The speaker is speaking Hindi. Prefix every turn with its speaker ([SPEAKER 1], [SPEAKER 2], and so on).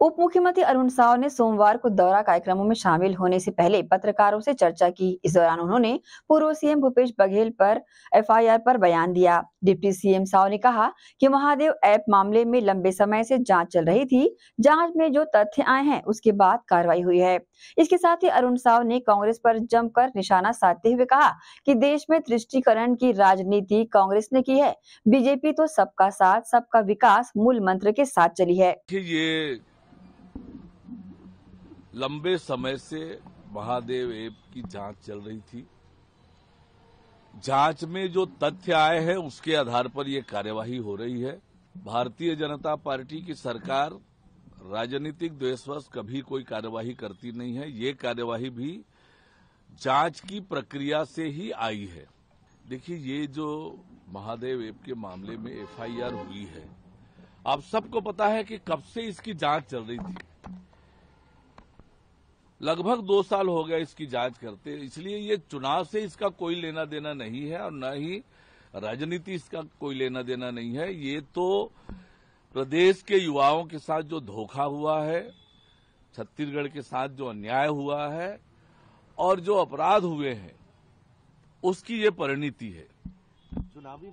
[SPEAKER 1] उप मुख्यमंत्री अरुण साव ने सोमवार को दौरा कार्यक्रमों में शामिल होने से पहले पत्रकारों से चर्चा की इस दौरान उन्होंने पूर्व सीएम भूपेश बघेल पर एफआईआर पर बयान दिया डिप्टी सीएम साव ने कहा कि महादेव ऐप मामले में लंबे समय से जांच चल रही थी जांच में जो तथ्य आए हैं उसके बाद कार्रवाई हुई है इसके साथ ही अरुण साव ने कांग्रेस पर जमकर निशाना साधते हुए कहा कि देश में तृष्टिकरण की राजनीति कांग्रेस ने की है बीजेपी तो सबका साथ सबका विकास मूल मंत्र के साथ चली है
[SPEAKER 2] ये लंबे समय से महादेव ऐप की जांच चल रही थी जांच में जो तथ्य आए हैं उसके आधार पर यह कार्यवाही हो रही है भारतीय जनता पार्टी की सरकार राजनीतिक द्वेषवश कभी कोई कार्यवाही करती नहीं है ये कार्यवाही भी जांच की प्रक्रिया से ही आई है देखिए ये जो महादेव ऐप के मामले में एफआईआर हुई है आप सबको पता है कि कब से इसकी जांच चल रही थी लगभग दो साल हो गया इसकी जांच करते इसलिए ये चुनाव से इसका कोई लेना देना नहीं है और न ही राजनीति इसका कोई लेना देना नहीं है ये तो प्रदेश के युवाओं के साथ जो धोखा हुआ है छत्तीसगढ़ के साथ जो अन्याय हुआ है और जो अपराध हुए हैं उसकी ये परिणति है
[SPEAKER 1] चुनावी